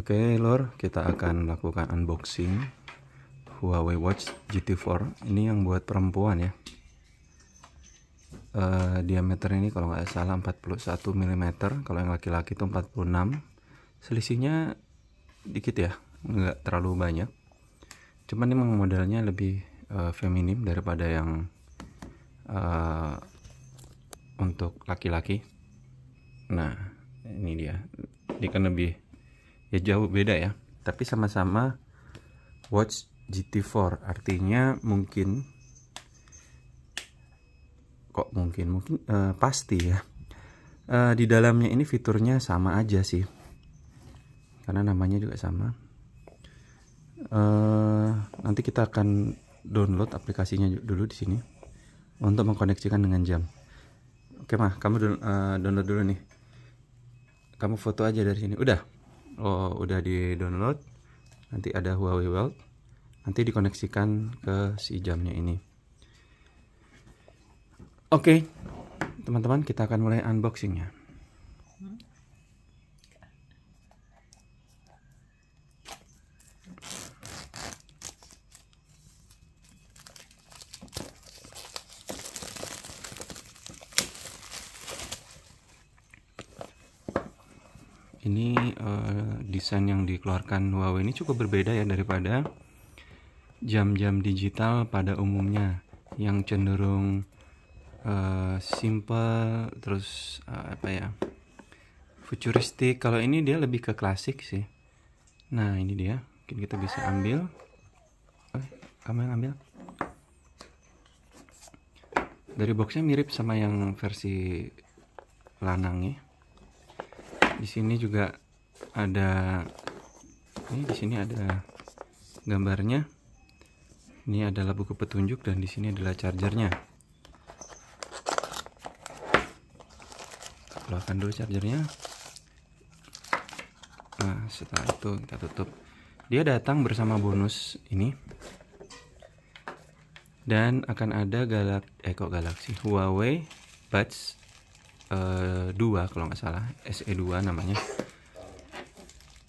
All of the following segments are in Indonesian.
Oke okay, lor, kita akan melakukan unboxing Huawei Watch GT4 Ini yang buat perempuan ya uh, eh, Diameter ini kalau nggak salah 41 mm Kalau yang laki-laki itu 46 Selisihnya dikit ya, nggak terlalu banyak Cuman memang modelnya lebih uh, feminim daripada yang uh, Untuk laki-laki Nah, ini dia Ini kan lebih ya jauh beda ya tapi sama-sama watch GT4 artinya mungkin kok mungkin mungkin uh, pasti ya uh, di dalamnya ini fiturnya sama aja sih karena namanya juga sama uh, nanti kita akan download aplikasinya dulu di sini untuk mengkoneksikan dengan jam oke mah kamu download dulu nih kamu foto aja dari sini udah oh, udah di download nanti ada Huawei World. nanti dikoneksikan ke si jamnya ini oke okay, teman-teman kita akan mulai unboxingnya ini uh, desain yang dikeluarkan Huawei ini cukup berbeda ya daripada jam-jam digital pada umumnya yang cenderung uh, simple terus uh, apa ya futuristik kalau ini dia lebih ke klasik sih nah ini dia mungkin kita bisa ambil eh, kamu yang ambil dari boxnya mirip sama yang versi lanang ya di sini juga ada ini di sini ada gambarnya ini adalah buku petunjuk dan di sini adalah chargernya keluarkan dulu chargernya nah setelah itu kita tutup dia datang bersama bonus ini dan akan ada galak eh kok galaksi Huawei Buds 2 eh, kalau nggak salah SE2 namanya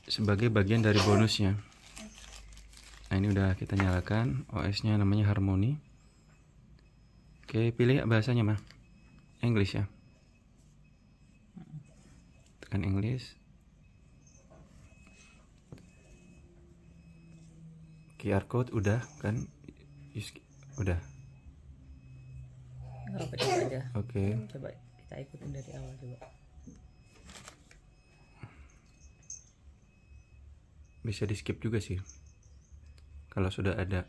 sebagai bagian dari bonusnya nah ini udah kita nyalakan OS nya namanya Harmony oke pilih ya bahasanya mah English ya tekan English QR code udah kan udah Oke. Okay kita ikutin dari awal coba bisa di skip juga sih kalau sudah ada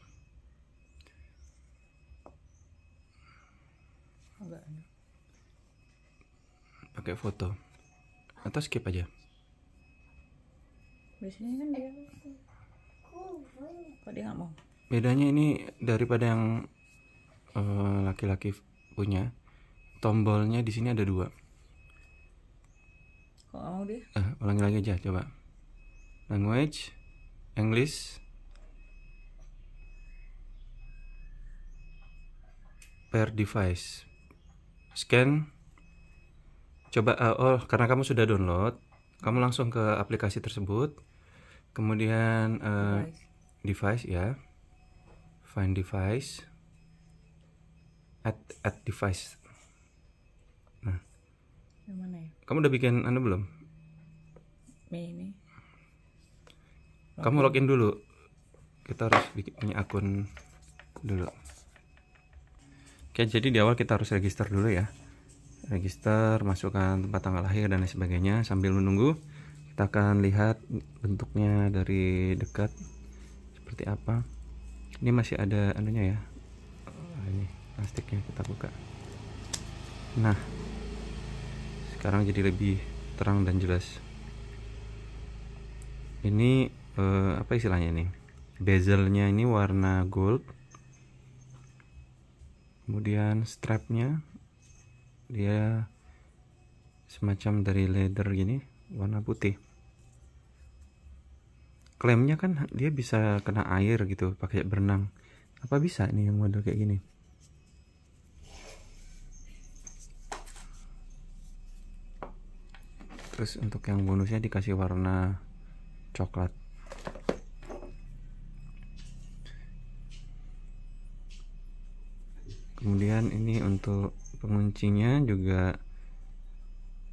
pakai foto atau skip aja biasanya kan dia kok dia nggak mau bedanya ini daripada yang eh, laki-laki uh, laki -laki punya tombolnya di sini ada dua kok mau deh eh, ulangi lagi aja coba language English per device scan coba uh, oh karena kamu sudah download kamu langsung ke aplikasi tersebut kemudian uh, device. device ya find device add add device mana ya? Kamu udah bikin anu belum? ini. Kamu login dulu. Kita harus bikin punya akun dulu. Oke, jadi di awal kita harus register dulu ya. Register, masukkan tempat tanggal lahir dan lain sebagainya sambil menunggu. Kita akan lihat bentuknya dari dekat seperti apa. Ini masih ada anunya ya. Ini plastiknya kita buka. Nah, sekarang jadi lebih terang dan jelas ini eh, apa istilahnya ini bezelnya ini warna gold kemudian strapnya dia semacam dari leather gini warna putih klaimnya kan dia bisa kena air gitu pakai berenang apa bisa nih yang model kayak gini terus untuk yang bonusnya dikasih warna coklat kemudian ini untuk penguncinya juga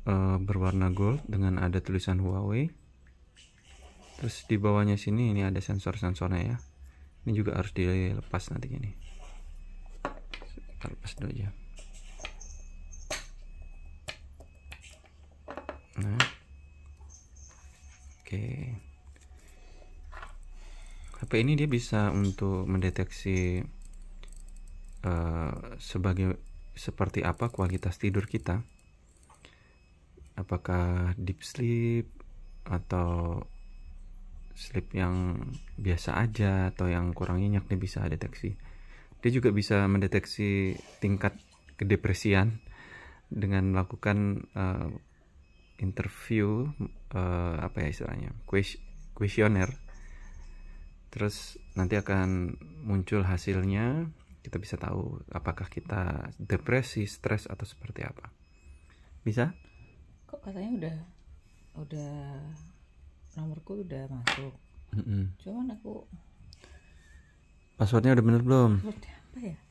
e, berwarna gold dengan ada tulisan Huawei terus di bawahnya sini ini ada sensor-sensornya ya ini juga harus dilepas nantinya nih kita lepas dulu aja HP ini dia bisa untuk mendeteksi uh, sebagai seperti apa kualitas tidur kita. Apakah deep sleep atau sleep yang biasa aja atau yang kurang nyenyak dia bisa deteksi. Dia juga bisa mendeteksi tingkat kedepresian dengan melakukan uh, interview uh, apa ya istilahnya, kuesioner terus nanti akan muncul hasilnya kita bisa tahu apakah kita depresi, stres atau seperti apa. Bisa? Kok katanya udah udah nomorku udah masuk. Mm -mm. Cuman aku passwordnya udah bener belum? Password apa ya?